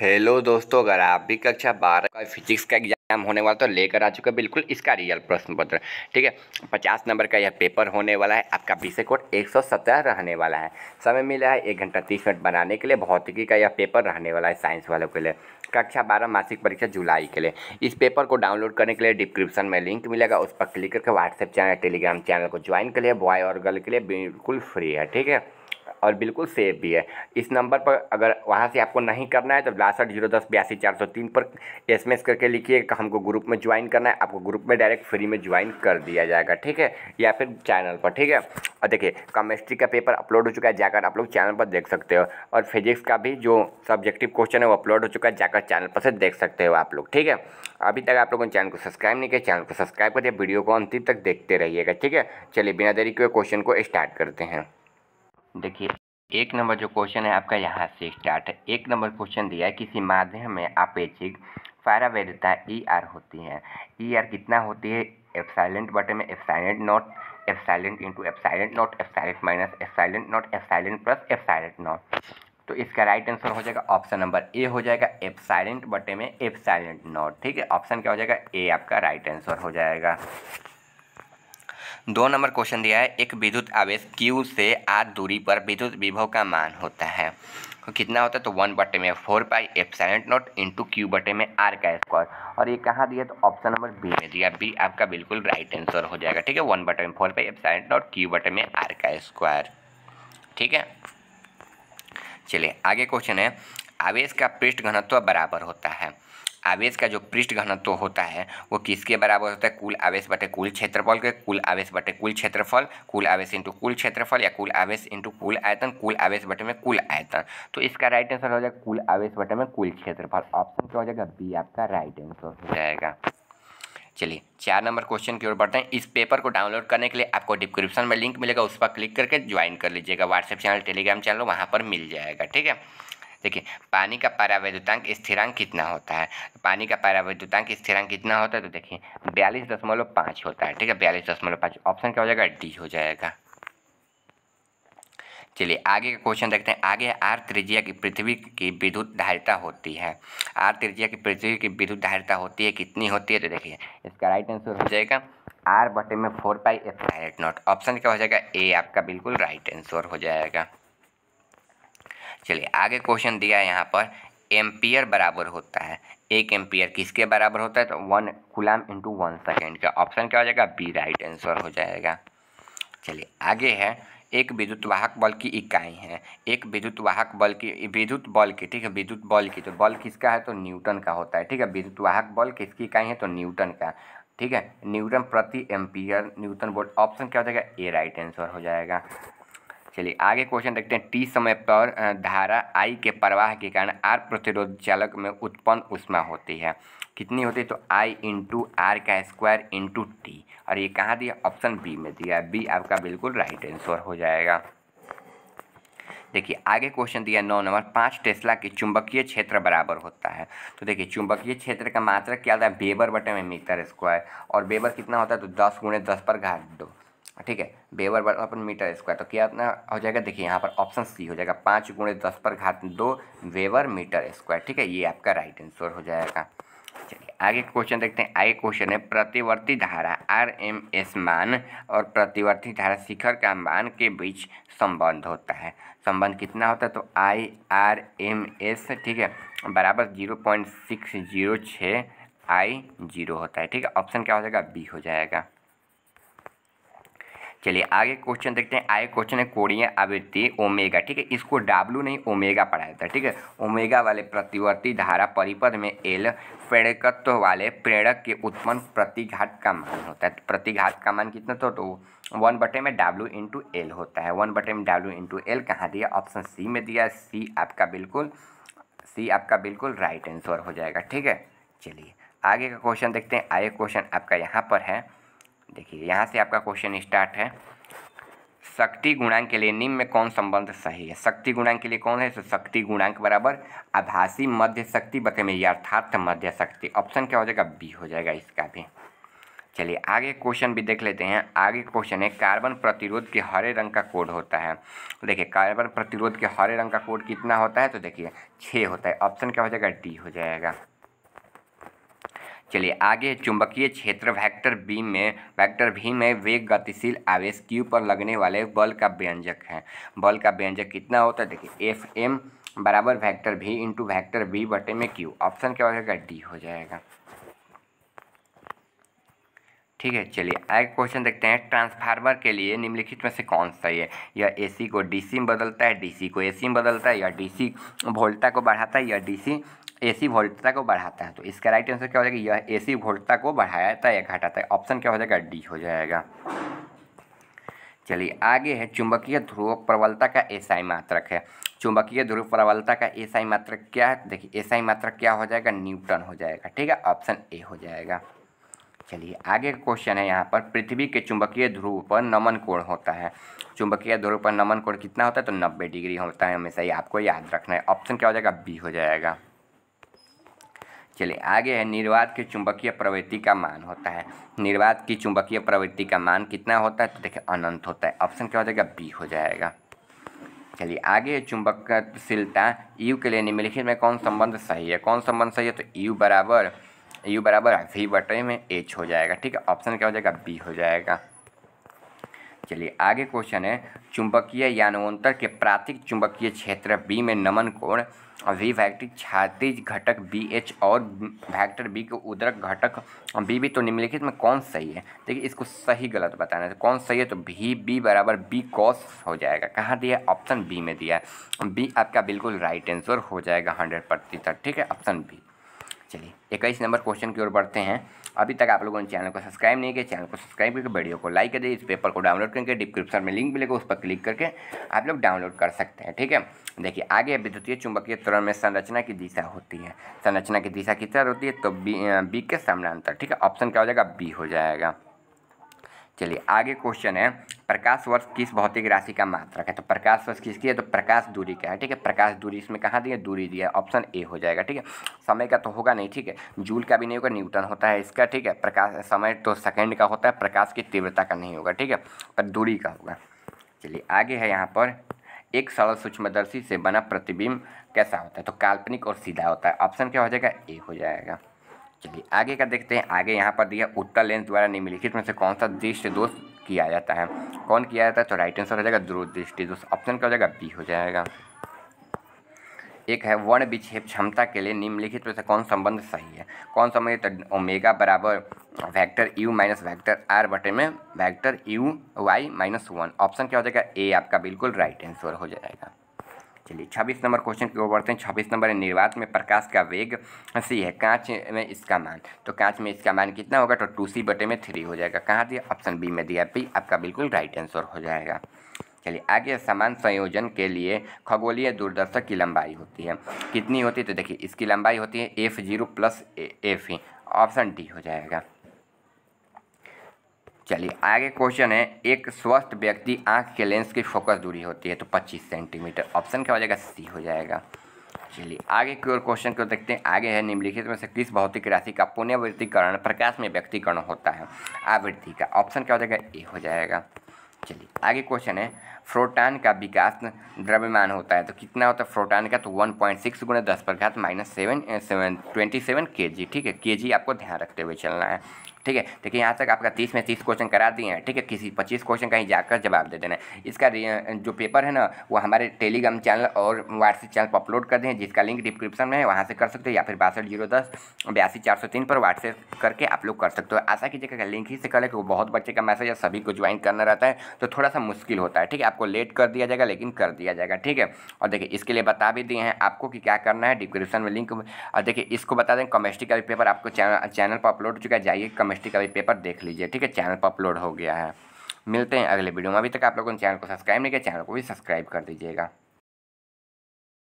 hello दोस्तों अगर आप भी कक्षा बारह का फिजिक्स का एग्जाम होने वाला तो लेकर आ चुके बिल्कुल इसका रियल प्रश्न पत्र ठीक है पचास नंबर का यह पेपर होने वाला है आपका विषय कोड एक सौ सत्रह रहने वाला है समय मिला है एक घंटा तीस मिनट बनाने के लिए भौतिकी का यह पेपर रहने वाला है साइंस वालों के लिए कक्षा बारह मासिक परीक्षा जुलाई के लिए इस पेपर को डाउनलोड करने के लिए डिस्क्रिप्शन में लिंक मिलेगा उस पर क्लिक करके व्हाट्सएप चैनल टेलीग्राम चैनल को ज्वाइन कर लिए बॉय और गर्ल के लिए बिल्कुल फ्री है ठीक है और बिल्कुल सेफ भी है इस नंबर पर अगर वहाँ से आपको नहीं करना है तो बासठ जीरो दस बयासी चार सौ तीन पर एस एम एस करके लिखिए हमको ग्रुप में ज्वाइन करना है आपको ग्रुप में डायरेक्ट फ्री में ज्वाइन कर दिया जाएगा ठीक है या फिर चैनल पर ठीक है और देखिए केमिस्ट्री का पेपर अपलोड हो चुका है जाकर आप लोग चैनल पर देख सकते हो और फिजिक्स का भी जो सब्जेक्टिव क्वेश्चन है वो अपलोड हो चुका है जाकर चैनल पर से देख सकते हो आप लोग ठीक है अभी तक आप लोगों ने चैनल को सब्सक्राइब नहीं किया चैनल को सब्सक्राइब करिए वीडियो को अंतिम तक देखते रहिएगा ठीक है चलिए बिना देरी के क्वेश्चन को स्टार्ट करते हैं देखिए एक नंबर जो क्वेश्चन है आपका यहाँ से स्टार्ट है एक नंबर क्वेश्चन दिया है किसी माध्यम में आपेक्षिक पारावैधता ई e आर होती है ई e आर कितना होती है एफसाइलेंट बटे में epsilon naught epsilon into epsilon naught epsilon minus epsilon naught epsilon plus epsilon naught तो इसका राइट आंसर हो जाएगा ऑप्शन नंबर ए हो जाएगा एफ साइलेंट बटे में एफ साइलेंट नॉट ठीक है ऑप्शन क्या हो जाएगा ए आपका राइट आंसर हो जाएगा दो नंबर क्वेश्चन दिया है एक विद्युत आवेश क्यू से आर दूरी पर विद्युत विभव का मान होता है तो कितना होता है तो वन बटे में four pi epsilon naught into Q बटे में आर का स्क्वायर और ये कहाँ दिया तो ऑप्शन नंबर बी में दिया बी आपका बिल्कुल राइट आंसर हो जाएगा ठीक है वन बटे में four pi epsilon naught Q बटे में आर का स्क्वायर ठीक है चलिए आगे क्वेश्चन है आवेश का पृष्ठ घनत्व बराबर होता है आवेश का जो पृष्ठ घनत्व होता है वो किसके बराबर होता है कुल आवेश बटे कुल क्षेत्रफल के कुल आवेश बटे कुल क्षेत्रफल कुल आवेश इंटू कुल क्षेत्रफल या कुल आवेश इंटू कुल आयतन कुल आवेश बटे में कुल आयतन तो इसका राइट आंसर हो जाएगा कुल आवेश बटे में कुल क्षेत्रफल ऑप्शन क्या हो जाएगा बी आपका राइट आंसर हो जाएगा चलिए चार नंबर क्वेश्चन की ओर बढ़ते हैं इस पेपर को डाउनलोड करने के लिए आपको डिस्क्रिप्शन में लिंक मिलेगा उस पर क्लिक करके ज्वाइन कर लीजिएगा व्हाट्सएप चैनल टेलीग्राम चैनल वहाँ पर मिल जाएगा ठीक है देखिए पानी का पारावैद्युतांक स्थिरांक कितना होता है पानी का पारावैद्युतांक स्थिरांक कितना होता है तो देखिए बयालीस दशमलव पाँच होता है ठीक है बयालीस दशमलव पाँच ऑप्शन क्या हो जाएगा डी हो जाएगा चलिए आगे का क्वेश्चन देखते हैं आगे आर त्रिज्या की पृथ्वी की विद्युत धारिता होती है आर त्रिज्या की पृथ्वी की विद्युत धारिता होती है कितनी होती है तो देखिए इसका राइट आंसर हो जाएगा आर बटे में फोर पाई एफ नॉट ऑप्शन क्या हो जाएगा ए आपका बिल्कुल राइट आंसर हो जाएगा चलिए आगे क्वेश्चन दिया है यहाँ पर एम्पियर बराबर होता है एक एम्पियर किसके बराबर होता है तो one coulomb into one second का ऑप्शन क्या हो जाएगा बी राइट आंसर हो जाएगा चलिए आगे है एक विद्युत वाहक बल की इकाई है एक विद्युत वाहक बल की विद्युत बल की ठीक है विद्युत बल की तो बल किसका है तो न्यूटन का होता है ठीक है विद्युत वाहक बल किसकी इकाई है तो न्यूटन का ठीक है न्यूटन प्रति एम्पियर न्यूटन बोल्ट ऑप्शन क्या हो जाएगा ए राइट आंसर हो जाएगा चलिए आगे क्वेश्चन देखते हैं टी समय पर धारा आई के प्रवाह के कारण आर प्रतिरोध चालक में उत्पन्न उष्मा होती है कितनी होती है तो आई इंटू आर का स्क्वायर इंटू टी और ये कहाँ दिया ऑप्शन बी में दिया बी आपका बिल्कुल राइट आंसर हो जाएगा देखिए आगे क्वेश्चन दिया नौ नंबर पाँच टेस्ला के चुंबकीय क्षेत्र बराबर होता है तो देखिए चुंबकीय क्षेत्र का मात्रक क्या होता है बेबर बटे में मीटर स्क्वायर और बेबर कितना होता है तो दस गुणे दस पर घाट दो ठीक है बेवर बराबर अपन मीटर स्क्वायर तो क्या अपना हो जाएगा देखिए यहाँ पर ऑप्शन सी हो जाएगा पाँच गुणे दस पर घात दो वेवर मीटर स्क्वायर ठीक है ये आपका राइट आंसर हो जाएगा चलिए आगे क्वेश्चन देखते हैं आगे क्वेश्चन है प्रतिवर्ती धारा आर एम एस मान और प्रतिवर्ती धारा शिखर का मान के बीच संबंध होता है संबंध कितना होता है तो आई आर एम एस ठीक है बराबर जीरो पॉइंट सिक्स जीरो छः आई जीरो होता है ठीक है ऑप्शन क्या हो जाएगा बी हो जाएगा चलिए आगे क्वेश्चन देखते हैं आगे क्वेश्चन है कोणीय आवृत्ति ओमेगा ठीक है इसको डाब्लू नहीं ओमेगा पढ़ाया था ठीक है ओमेगा वाले प्रतिवर्ती धारा परिपद में एल प्रेरकत्व वाले प्रेरक के उत्पन्न प्रतिघात का मान होता है प्रतिघात का मान कितना तो, तो वन बटे में W इंटू एल होता है वन बटे में डब्ल्यू इंटू एल कहाँ दिया ऑप्शन सी में दिया सी आपका बिल्कुल सी आपका बिल्कुल राइट आंसर हो जाएगा ठीक है चलिए आगे का क्वेश्चन देखते हैं आगे क्वेश्चन आपका यहाँ पर है देखिए यहाँ से आपका क्वेश्चन स्टार्ट है शक्ति गुणांक के लिए निम्न में कौन संबंध सही है शक्ति गुणांक के लिए कौन है तो शक्ति गुणांक बराबर आभासी मध्य शक्ति बटे में यथार्थ मध्य शक्ति ऑप्शन क्या हो जाएगा बी हो जाएगा इसका भी चलिए आगे क्वेश्चन भी देख लेते हैं आगे क्वेश्चन है कार्बन प्रतिरोध के हरे रंग का कोड होता है देखिए कार्बन प्रतिरोध के हरे रंग का कोड कितना होता है तो देखिए छः होता है ऑप्शन क्या हो जाएगा डी हो जाएगा चलिए आगे चुंबकीय क्षेत्र वेक्टर बी में वेक्टर भी में वेग गतिशील आवेश क्यू पर लगने वाले बल का व्यंजक है बल का व्यंजक कितना होता है देखिए एफ एम बराबर वैक्टर भी इंटू वैक्टर बी बटे में क्यू ऑप्शन क्या हो जाएगा डी हो जाएगा ठीक है चलिए आगे क्वेश्चन देखते हैं ट्रांसफार्मर के लिए निम्नलिखित में से कौन सा है यह एसी को डीसी में बदलता है डीसी को एसी में बदलता है या डीसी वोल्टा को बढ़ाता है या डीसी एसी वोल्टता को बढ़ाता है तो इसका राइट आंसर क्या हो जाएगा यह एसी वोल्टता को बढ़ाया है या घटाता है ऑप्शन क्या हो जाएगा डी हो जाएगा चलिए आगे है चुंबकीय ध्रुव प्रबलता का एसआई मात्रक है चुंबकीय ध्रुव प्रबलता का एसआई मात्रक क्या है देखिए एसआई मात्रक क्या हो जाएगा न्यूटन हो जाएगा ठीक है ऑप्शन ए हो जाएगा चलिए आगे का क्वेश्चन है यहाँ पर पृथ्वी के चुंबकीय ध्रुव पर नमन कोण होता है चुंबकीय ध्रुव पर नमन कोण कितना होता है तो नब्बे डिग्री होता है हमेशा ही आपको याद रखना है ऑप्शन क्या हो जाएगा बी हो जाएगा चलिए आगे है निर्वात के चुंबकीय प्रवृत्ति का मान होता है निर्वात की चुंबकीय प्रवृत्ति का मान कितना होता है तो देखिए अनंत होता है ऑप्शन क्या हो जाएगा बी हो जाएगा चलिए आगे है चुंबकशीलता यू के लिए निम्नलिखित में कौन संबंध सही है कौन संबंध सही है तो यू बराबर यू बराबर वी बटे में एच हो जाएगा ठीक है ऑप्शन क्या हो जाएगा बी हो जाएगा चलिए आगे क्वेश्चन है चुंबकीय यानवंतर के प्रातिक चुंबकीय क्षेत्र बी में नमन कोण अभिव्यक्ति क्षैतिज घटक बी एच और वैक्टर बी के उदरक घटक बी बी तो निम्नलिखित में कौन सही है देखिए इसको सही गलत बताना है तो कौन सही है तो भी बी बराबर बी कॉस हो जाएगा कहाँ दिया है ऑप्शन बी में दिया है बी आपका बिल्कुल राइट आंसर हो जाएगा हंड्रेड प्रतिशत ठीक है ऑप्शन बी चलिए इक्कीस नंबर क्वेश्चन की ओर बढ़ते हैं अभी तक आप लोगों ने चैनल को सब्सक्राइब नहीं किया चैनल को सब्सक्राइब करके वीडियो को लाइक कर दिए इस पेपर को डाउनलोड करके डिस्क्रिप्शन में लिंक मिलेगा उस पर क्लिक करके आप लोग डाउनलोड कर सकते हैं ठीक है देखिए आगे विद्युतीय चुंबकीय त्वरण में संरचना की दिशा होती है संरचना की दिशा किस तरह होती है तो बी बी के सामनांतर ठीक है ऑप्शन क्या हो जाएगा बी हो जाएगा चलिए आगे क्वेश्चन है प्रकाश वर्ष किस भौतिक राशि का मात्रक है तो प्रकाश वर्ष किसकी है तो प्रकाश दूरी का है ठीक है प्रकाश दूरी इसमें कहाँ दिया दूरी दिया ऑप्शन ए हो जाएगा ठीक है समय का तो होगा नहीं ठीक है जूल का भी नहीं होगा न्यूटन होता है इसका ठीक है प्रकाश समय तो सेकेंड का होता है प्रकाश की तीव्रता का नहीं होगा ठीक है पर दूरी का होगा चलिए आगे है यहाँ पर एक सरल सूक्ष्मदर्शी से बना प्रतिबिंब कैसा होता है तो काल्पनिक और सीधा होता है ऑप्शन क्या हो जाएगा ए हो जाएगा चलिए आगे का देखते हैं आगे यहाँ पर दिया उत्तर लेंस द्वारा निम्नलिखित में से कौन सा दृष्ट दोष किया जाता है कौन किया जाता है तो राइट आंसर हो जाएगा दूरदृष्टि दोस्त ऑप्शन क्या हो जाएगा बी हो जाएगा एक है वर्ण विक्षेप क्षमता के लिए निम्नलिखित में से कौन संबंध सही है कौन संबंध तो ओमेगा बराबर vector U minus vector R बटे में vector U Y minus one option क्या हो जाएगा ए आपका बिल्कुल राइट आंसर हो जाएगा चलिए छब्बीस नंबर क्वेश्चन की ओर बढ़ते हैं छब्बीस नंबर है निर्वात में प्रकाश का वेग सी है कांच में इसका मान तो कांच में इसका मान कितना होगा तो टू सी बटे में थ्री हो जाएगा कहाँ दिया ऑप्शन बी में दिया पी आपका बिल्कुल राइट आंसर हो जाएगा चलिए आगे समान संयोजन के लिए खगोलीय दूरदर्शक की लंबाई होती है कितनी होती है तो देखिए इसकी लंबाई होती है एफ जीरो प्लस एफ ही ऑप्शन डी हो जाएगा चलिए आगे क्वेश्चन है एक स्वस्थ व्यक्ति आंख के लेंस की फोकस दूरी होती है तो 25 सेंटीमीटर ऑप्शन क्या हो जाएगा सी हो जाएगा चलिए आगे की ओर क्वेश्चन को देखते हैं आगे है निम्नलिखित में से किस भौतिक राशि का पुण्यवृत्तिकरण प्रकाश में व्यक्तिकरण होता है आवृत्ति का ऑप्शन क्या हो जाएगा ए हो जाएगा चलिए आगे क्वेश्चन है फ्रोटान का विकास द्रव्यमान होता है तो कितना होता है फ्रोटान का तो वन पॉइंट सिक्स गुणा दस प्रख्यात minus seven seven twenty seven के जी ठीक है के जी आपको ध्यान रखते हुए चलना है ठीक है देखिए यहाँ तक आपका तीस में तीस क्वेश्चन करा दिए हैं ठीक है किसी पच्चीस क्वेश्चन कहीं जाकर जवाब दे देना इसका जो पेपर है ना वो हमारे टेलीग्राम चैनल और व्हाट्सएप चैनल पर अपलोड कर दें जिसका लिंक डिस्क्रिप्शन में है वहाँ से कर सकते हो या फिर बासठ जीरो दस बयासी चार सौ तीन पर व्हाट्सएप करके आप लोग कर सकते हो आशा जगह लिंक ही से कर कि वो बहुत बच्चे का मैसेज है सभी को ज्वाइन करना रहता है तो थोड़ा सा मुश्किल होता है ठीक है आपको लेट कर दिया जाएगा लेकिन कर दिया जाएगा ठीक है और देखिए इसके लिए बता भी दिए हैं आपको कि क्या करना है डिस्क्रिप्शन में लिंक और देखिए इसको बता दें कमेस्ट्री का पेपर आपको चैनल पर अपलोड हो चुका है जाइए कम केमिस्ट्री का भी पेपर देख लीजिए ठीक है चैनल पर अपलोड हो गया है मिलते हैं अगले वीडियो में अभी तक आप लोगों ने चैनल को सब्सक्राइब नहीं किया चैनल को भी सब्सक्राइब कर दीजिएगा